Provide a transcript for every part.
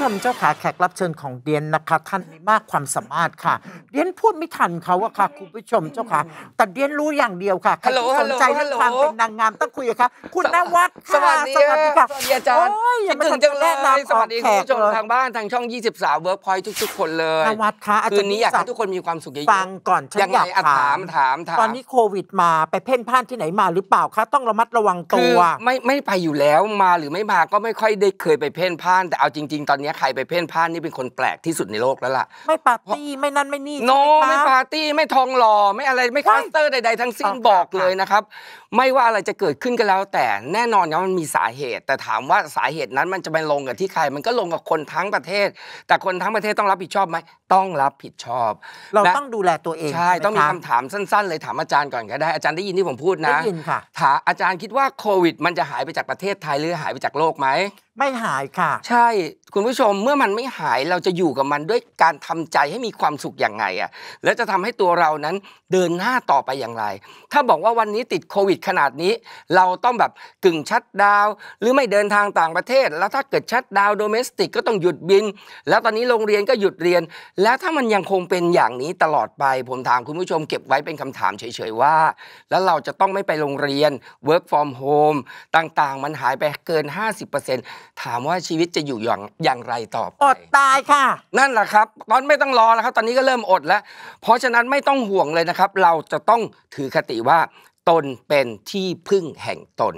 ชมเจ้าขาแขกรับเชิญของเดียนนะคะ ท่านมีมากความสามารถค่ะเดียนพูดไม่ทันเขาอะค่ะ คุณผู้ชมเจ้าขาแต่เดียนรู้อย่างเดียวค่ะใครที่สนใจเรื่องความเป็นนางงามต้องคุยกับค่ะ คุณนวัดค่ะสวัสดีค่ะสวัสดีอาจารย์คิดถึงจังเลยสวัสดีคุณผู้ชมทางบ้านทางช่อง23 Workpoint ทุก ๆคนเลยนวัดค่ะคืนนี้อยากให้ทุกคนมีความสุขเยอะๆฟังก่อนฉันอยากถามถามถาม ตอนนี้โควิดมาไปเพ่นพ่านที่ไหนมาหรือเปล่าคะต้องระมัดระวังตัวไม่ไม่ไปอยู่แล้วมาหรือไม่มาก็ไม่ค่อยได้เคยไปเพ่นพ่านแต่เอาจริงๆตอนนี้ี้ใครไปเพ่นพ่านนี่เป็นคนแปลกที่สุดในโลกแล้วล่ะไม่ปาร์ตี้ไม่นั่นไม่นี่โนไม่ปาร์ตี้ไม่ทองหล่อไม่อะไรไม่คาสเตอร์ใดๆ ทั้งสิ้นบอกเลยนะครับไม่ว่าอะไรจะเกิดขึ้นก็แล้ว แต่แน่นอนนะมันมีสาเหตุ แต่ถามว่าสาเหตุนั้นมันจะไปลงกับที่ใครมันก็ลงกับคนทั้งประเทศ แต่คนทั้งประเทศต้องรับผิดชอบไหมต้องรับผิดชอบ เราต้องดูแลตัวเอง ใช่ ต้องมีคำถามสั้นๆเลยถามอาจารย์ก่อนก็ได้ อาจารย์ได้ยินที่ผมพูดนะ ได้ยินค่ะ ถามอาจารย์คิดว่าโควิดมันจะหายไปจากประเทศไทย หรือหายไปจากโลกไหม ไม่หายค่ะ ใช่คุณผู้ชมเมื่อมันไม่หายเราจะอยู่กับมันด้วยการทำใจให้มีความสุขอย่างไงอ่ะแล้วจะทำให้ตัวเรานั้นเดินหน้าต่อไปอย่างไร ถ้าบอกว่าวันนี้ติดโควิด ขนาดนี้ เราต้องแบบกึ่งชัดดาวหรือไม่เดินทางต่างประเทศ แล้วถ้าเกิดชัดดาวโดเมสติก ก็ต้องหยุดบิน แล้วตอนนี้โรงเรียนก็หยุดเรียนแล้วถ้ามันยังคงเป็นอย่างนี้ตลอดไป ผมถามคุณผู้ชมเก็บไว้เป็นคำถามเฉยๆว่า แล้วเราจะต้องไม่ไปโรงเรียน work from home ต่างๆมันหายไปเกิน 50%ถามว่าชีวิตจะอยู่อย่างอย่างไรต่อไป อดตายค่ะนั่นแหละครับตอนไม่ต้องรอแล้วครับ ตอนนี้ก็เริ่มอดแล้ว เพราะฉะนั้นไม่ต้องห่วงเลยนะครับ เราจะต้องถือคติว่าตนเป็นที่พึ่งแห่งตน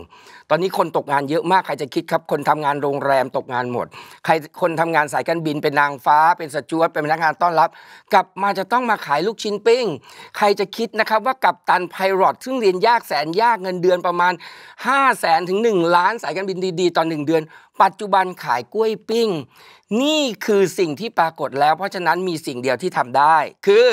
ตอนนี้คนตกงานเยอะมากใครจะคิดครับคนทำงานโรงแรมตกงานหมด ใครคนทำงานสายการบินเป็นนางฟ้า เป็นสจวตเป็นพนักงานต้อนรับ กลับมาจะต้องมาขายลูกชิ้นปิ้ง ใครจะคิดนะครับว่ากับตันไพรอดซึ่งเรียนยากแสนยากเงินเดือนประมาณ 5 0 0แสนถึง1ล้าน สายการบินดี ๆตอนหนึ่งเดือน ปัจจุบันขายกล้วยปิ้ง นี่คือสิ่งที่ปรากฏแล้ว เพราะฉะนั้นมีสิ่งเดียวที่ทำได้คือ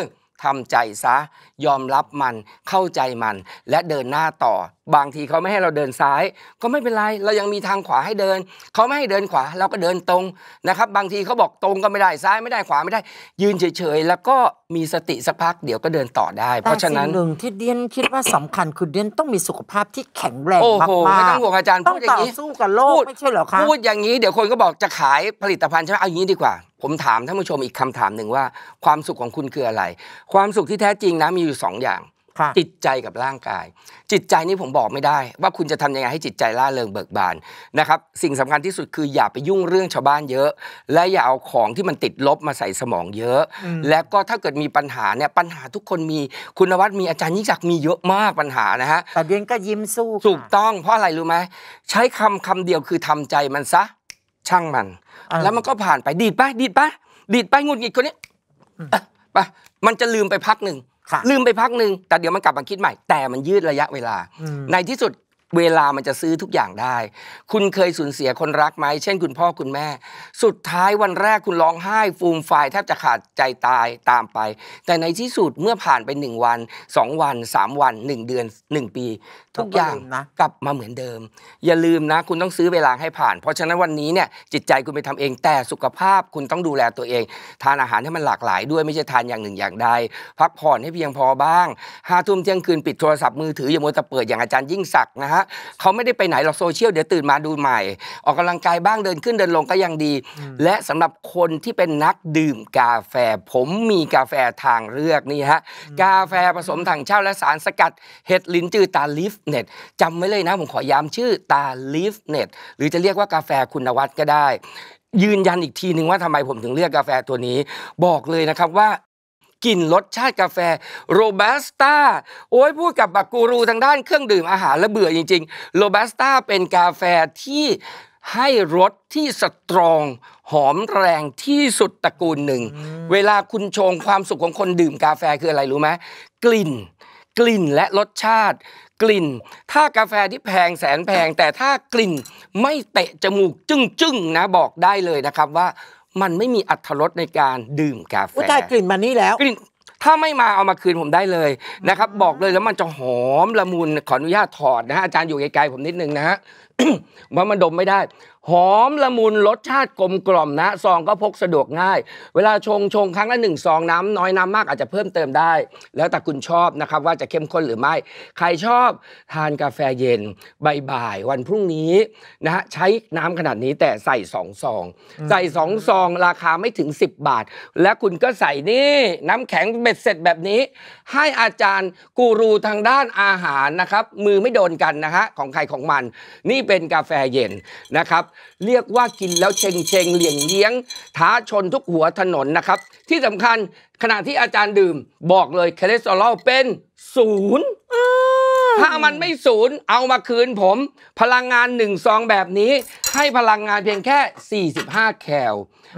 ทำใจซะ ยอมรับมันเข้าใจมันและเดินหน้าต่อบางทีเขาไม่ให้เราเดินซ้าย ก็ไม่เป็นไรเรายังมีทางขวาให้เดิน เขาไม่ให้เดินขวาเราก็เดินตรงนะครับบางทีเขาบอกตรงก็ไม่ได้ซ้ายไม่ได้ขวาไม่ได้ ยืนเฉยๆแล้วก็มีสติสักพักเดี๋ยวก็เดินต่อได้ เพราะฉะนั้นหนึ่งที่เดียนคิดว่าสำคัญคือเดียนต้องมีสุขภาพที่แข็งแรงมากๆไม่ต้องห่วงอาจารย์พูดอย่างนี้สู้กับโลกไม่ใช่เหรอคะพูดอย่างนี้เดี๋ยวคนก็บอกจะขายผลิตภัณฑ์ใช่ไหมเอาอย่างนี้ดีกว่า ผมถามท่านผู้ชมอีกคำถามหนึ่งว่าความสุขของคุณคืออะไร ความสุขที่แท้จริงนะมีอยู่ 2 อย่างจิตใจกับร่างกาย จิตใจนี่ผมบอกไม่ได้ ว่าคุณจะทำยังไงให้จิตใจล่าเริงเบิกบานนะครับ สิ่งสำคัญที่สุดคืออย่าไปยุ่งเรื่องชาวบ้านเยอะ และอย่าเอาของที่มันติดลบมาใส่สมองเยอะ และก็ถ้าเกิดมีปัญหาเนี่ยปัญหาทุกคนมีคุณวัฒน์มีอาจารย์ยิ่งศักดิ์มีเยอะมากปัญหานะฮะแต่เดียนก็ยิ้มสู้ถูกต้องเพราะอะไรรู้ไหมใช้คำคำเดียวคือทำใจมันซะช่างมัน แล้วมันก็ผ่านไปดีดไปดีดไปดีดไปงุดหงิดคนนี้ไปมันจะลืมไปพักหนึ่งลืมไปพักหนึ่งแต่เดี๋ยวมันกลับมาคิดใหม่แต่มันยืดระยะเวลาในที่สุดเวลามันจะซื้อทุกอย่างได้ คุณเคยสูญเสียคนรักไหม เช่นคุณพ่อคุณแม่ สุดท้ายวันแรกคุณร้องไห้ ฟูมฟายแทบจะขาดใจตายตามไป แต่ในที่สุดเมื่อผ่านไป 1 วัน 2 วัน 3 วัน 1 เดือน 1 ปี ทุกอย่างนะกลับมาเหมือนเดิม อย่าลืมนะ คุณต้องซื้อเวลาให้ผ่าน เพราะฉะนั้นวันนี้เนี่ยจิตใจคุณไปทำเองแต่สุขภาพคุณต้องดูแลตัวเองทานอาหารให้มันหลากหลาย ด้วยไม่ใช่ทานอย่างหนึ่งอย่างใดพักผ่อนให้เพียงพอบ้างห้าทุ่มเที่ยงคืนปิดโทรศัพท์มือถืออย่ามัวแต่เปิดอย่างอาจารย์ยิ่งศักดิ์นะฮะะเขาไม่ได้ไปไหนหรอกโซเชียล เดี๋ยวตื่นมาดูใหม่ ออกกำลังกายบ้างเดินขึ้นเดินลงก็ยังดี และสำหรับคนที่เป็นนักดื่มกาแฟผมมีกาแฟทางเลือกนี่ฮะ กาแฟผสมถังเช่าและสารสกัด เห็ดลินจือตาลิฟเน็ตจำไว้เลยนะผมขอย้ำชื่อตาลิฟเน็ตหรือจะเรียกว่ากาแฟคุณวัตก็ได้ ยืนยันอีกทีหนึ่งว่าทำไมผมถึงเลือกกาแฟตัวนี้บอกเลยนะครับว่ากลิ่นรสชาติกาแฟโรบัสต้าโอ้ยพูดกับบักกูรูทางด้านเครื่องดื่มอาหารและเบื่อจริง ๆโรบัสต้าเป็นกาแฟที่ให้รสที่สตรอง หอมแรงที่สุดตระกูลหนึ่ง เวลาคุณชงความสุขของคนดื่มกาแฟคืออะไรรู้ไหมกลิ่น กลิ่นและรสชาติ กลิ่น ถ้ากาแฟที่แพงแสนแพง แต่ถ้ากลิ่นไม่เตะจมูก จึ้งๆนะบอกได้เลยนะครับว่ามันไม่มีอัตรสในการดื่มกาแฟไุ้ยกลิ่นมานี่แล้ว กลิ่นถ้าไม่มาเอามาคืนผมได้เลยนะครับบอกเลยแล้วมันจะหอมละมุนขออนุญาตถอดนะฮะ อาจารย์อยู่ไกลๆผมนิดนึงนะฮะว่ามันดมไม่ได้หอมละมุนรสชาติกลมกล่อมนะซองก็พกสะดวกง่าย เวลาชง ชงครั้งละหนึ่งซอง น้ำน้อยน้ำมาก อาจจะเพิ่มเติมได้ แล้วแต่คุณชอบนะครับ ว่าจะเข้มข้นหรือไม่ ใครชอบทานกาแฟเย็นบ่ายวันพรุ่งนี้นะฮะใช้น้ำขนาดนี้แต่ใส่สองซอง ใส่สองซอง ราคาไม่ถึง 10 บาท และคุณก็ใส่นี่น้ำแข็งเบ็ดเสร็จแบบนี้ ให้อาจารย์กูรูทางด้านอาหารนะครับ มือไม่โดนกันนะฮะของใครของมัน นี่เป็นกาแฟเย็นนะครับเรียกว่ากินแล้วเชงเชงเหลี่ยงเลี้ยงท้าชนทุกหัวถนนนะครับ ที่สำคัญขณะที่อาจารย์ดื่มบอกเลยคอเลสเตอรอลเป็นศูนย์ถ้ามันไม่ศูนย์เอามาคืนผม พลังงานหนึ่งซองแบบนี้ ให้พลังงานเพียงแค่ 45แคล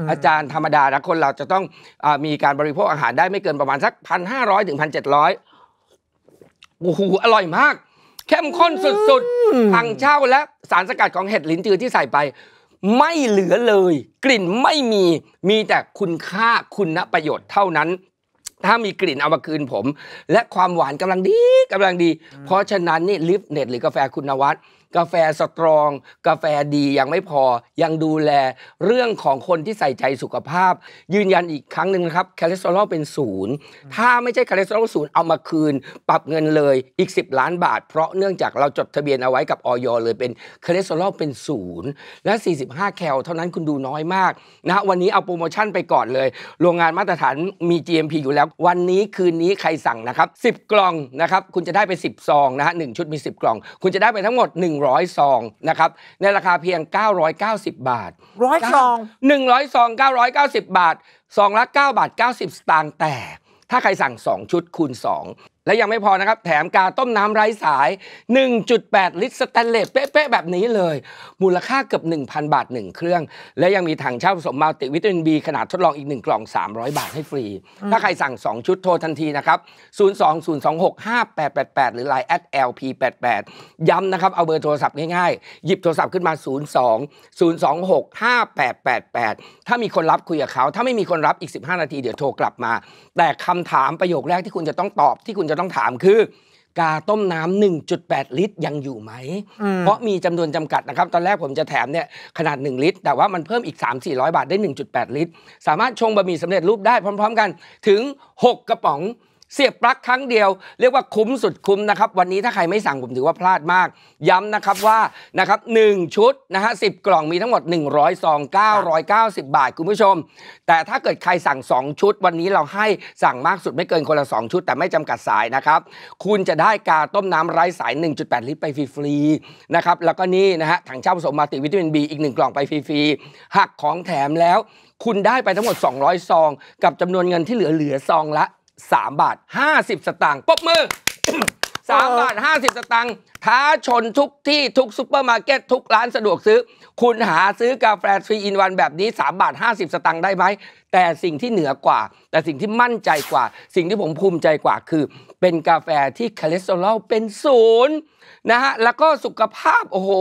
อาจารย์ธรรมดานะคนเราจะต้องอมีการบริโภคอาหารได้ไม่เกินประมาณสัก1,500ถึง1,700โอ้โหอร่อยมากเข้มข้นสุดๆทังเช่าและสารสกัดของเห็ดหลินจือที่ใส่ไป ไม่เหลือเลย กลิ่นไม่มีมีแต่คุณค่าคุณประโยชน์เท่านั้น ถ้ามีกลิ่นเอามาคืนผม และความหวานกำลังดีกำลังดี เพราะฉะนั้นนี่ลิฟเน็ตหรือกาแฟคุณวั์กาแฟสตรองกาแฟดียังไม่พอยังดูแลเรื่องของคนที่ใส่ใจสุขภาพยืนยันอีกครั้งหนึ่งนะครับคอเลสเตอรอลเป็นศูนย์ถ้าไม่ใช่คอเลสเตอรอลศูนย์เอามาคืนปรับเงินเลยอีก 10 ล้านบาทเพราะเนื่องจากเราจดทะเบียนเอาไว้กับออยเลยเป็นคอเลสเตอรอลเป็นศูนย์และ 45 แคลเท่านั้นคุณดูน้อยมากนะวันนี้เอาโปรโมชั่นไปก่อนเลย โรงงานมาตรฐานมี GMP อยู่แล้ววันนี้คืนนี้ใครสั่งนะครับ10 กล่องนะครับคุณจะได้ไป10ซองนะฮะหชุดมี10กล่อง คุณจะได้ไปทั้งหมด 1 100ซองนะครับ ในราคาเพียง 990 บาทร้อยซอง100ซอง990 บาทซองละ 9 บาท 90 สตางค์แต่ถ้าใครสั่ง 2 ชุดคูณ2และยังไม่พอนะครับ แถมกาต้มน้ำไร้สาย 1.8 ลิตรสแตนเลส เป๊ะๆแบบนี้เลย มูลค่าเกือบ 1,000 บาท 1 เครื่อง และยังมีถังเช่าผสมมัลติวิตามินบีขนาดทดลองอีก 1 กล่อง 300 บาทให้ฟรี ถ้าใครสั่ง 2 ชุดโทรทันทีนะครับ 020265888 หรือ Line at lp88 ย้ำนะครับ เอาเบอร์โทรศัพท์ง่าย ๆหยิบโทรศัพท์ขึ้นมา 020265888 ถ้ามีคนรับคุยกับเขาถ้าไม่มีคนรับอีก 15 นาทีเดี๋ยวโทรกลับมา แต่คำถามประโยคแรกที่คุณจะต้องตอบที่คุณจะต้องถามคือ กาต้มน้ำ 1.8 ลิตร ยังอยู่ไหม เพราะมีจำนวนจำกัดนะครับตอนแรกผมจะแถมเนี่ยขนาด 1 ลิตร แต่ว่ามันเพิ่มอีก 3 400 บาทได้ 1.8 ลิตร สามารถชงบะหมี่สำเร็จรูปได้ พร้อมๆกัน ถึง 6 กระป๋องเสียบปลั๊กครั้งเดียวเรียกว่าคุ้มสุดคุ้มนะครับ วันนี้ถ้าใครไม่สั่ง ผมถือว่าพลาดมาก ย้ำนะครับว่านะครับหชุดนะฮะสิกล่องมีทั้งหมด100งองอยสบาท คุณผู้ชม แต่ถ้าเกิดใครสั่ง 2 ชุด วันนี้เราให้สั่งมากสุดไม่เกินคนละ2 ชุด แต่ไม่จำกัดสายนะครับ คุณจะได้กาต้มน้ำไร้สาย 1.8 ลิตรไปฟรีๆนะครับแล้วก็นี่นะฮะถังเช่าผสมมาติวิตามินบีอีก1กล่องไปฟรีๆหักของแถมแล้ว คุณได้ไปทั้งหมด 200ซองกับจำนวนเงินที่เหลือเหลือซองละ3 บาท 50 สตางค์ปบมือ3 บาท 50 สตางค์ท้าชนทุกที่ทุกซุปเปอร์มาร์เก็ต ทุกร้านสะดวกซื้อ คุณหาซื้อกาแฟฟรีอินวันแบบนี้ 3 บาท 50 สตังค์ได้ไหมแต่สิ่งที่เหนือกว่า แต่สิ่งที่มั่นใจกว่า สิ่งที่ผมภูมิใจกว่า คือ เป็นกาแฟที่คอเลสเตอรอลเป็นศูนย์นะฮะแล้วก็สุขภาพโอ้โห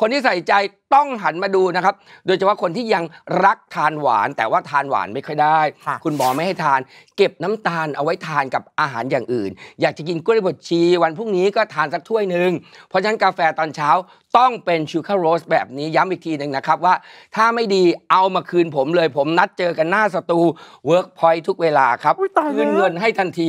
คนที่ใส่ใจต้องหันมาดูนะครับ โดยเฉพาะคนที่ยังรักทานหวาน แต่ว่าทานหวานไม่ค่อยได้ คุณหมอไม่ให้ทาน เก็บน้ำตาลเอาไว้ทานกับอาหารอย่างอื่น อยากจะกินกล้วยบดชีวันพรุ่งนี้ก็ทานสักถ้วยหนึ่งเพราะฉะนั้นกาแฟตอนเช้าต้องเป็นชูคาโรสแบบนี้ย้ำอีกทีหนึ่งนะครับ ว่าถ้าไม่ดีเอามาคืนผมเลย ผมนัดเจอกันหน้าสตูเวิร์กพอยทุกเวลาครับคืนเงินให้ทันที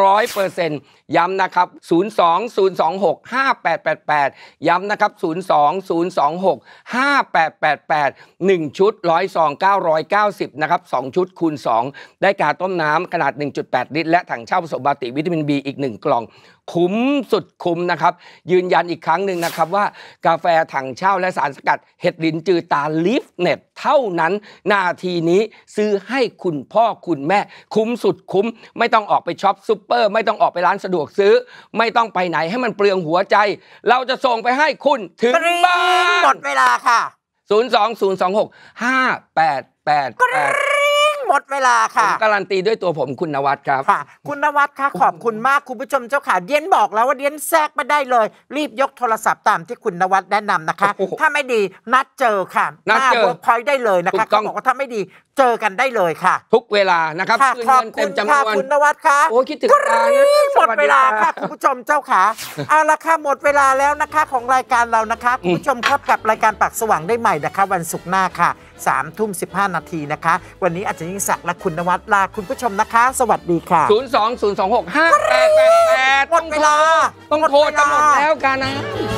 ร้อยเปอร์เซ็นต์ย้ำนะครับ 0 2 0 2 6 5 8 8 8 ย้ำนะครับ 0 2 0 2 6 5 8 8 8 1 ชุดร้อยซอง990นะครับ2ชุดคูณ 2 ได้กาต้มน้ำขนาด 1.8 ลิตร และถังเช่าผสมบาติวิตามินบีอีก1กล่องคุ้มสุดคุ้มนะครับ ยืนยันอีกครั้งหนึ่งนะครับว่ากาแฟถังเช่าและสารสกัดเห็ดลินจือตาลิฟเน็ตเท่านั้น นาทีนี้ซื้อให้คุณพ่อคุณแม่ คุ้มสุดคุ้ม ไม่ต้องออกไปช็อปซูเปอร์ ไม่ต้องออกไปร้านสะดวกซื้อ ไม่ต้องไปไหนให้มันเปลืองหัวใจ เราจะส่งไปให้คุณถึงบ้านหมดเวลาค่ะ 0 2 0 2 6 5 8 8 8หมดเวลาค่ะการันตีด้วยตัวผมคุณนวัดครับ ค่ะ คุณนวัดค่ะขอบคุณมากคุณผู้ชมเจ้าค่ะเดียนบอกแล้วว่าเดียนแทรกไม่ได้เลย รีบยกโทรศัพท์ตามที่คุณนวัดแนะนำนะคะ ถ้าไม่ดีนัดเจอค่ะนัดเจอเ์พอยได้เลยนะคะกเขาองบอกว่าถ้าไม่ดีเจอกันได้เลยค่ะ ทุกเวลานะครับขอบคุณค่ะคุณนวัดค่ะโอ้คิดถึงจังหมดเวลาค่ะ คุณผู้ชมเจ้าขาเอาละค่ะหมดเวลาแล้วนะคะของรายการเรานะคะคุณผู้ชมครับกับรายการปากสว่างได้ใหม่นะคะวันศุกร์หน้าค่ะ3ามทุ่มสินาทีนะคะ วันนี้อาจารย์ยิ่งศักดิ์และคุณนวัดลาคุณผู้ชมนะคะ สวัสดีค่ะ 0 2 0 2 6 5 8 8 8หมดเวลาต้องโทรจะหมดแล้วกันนะ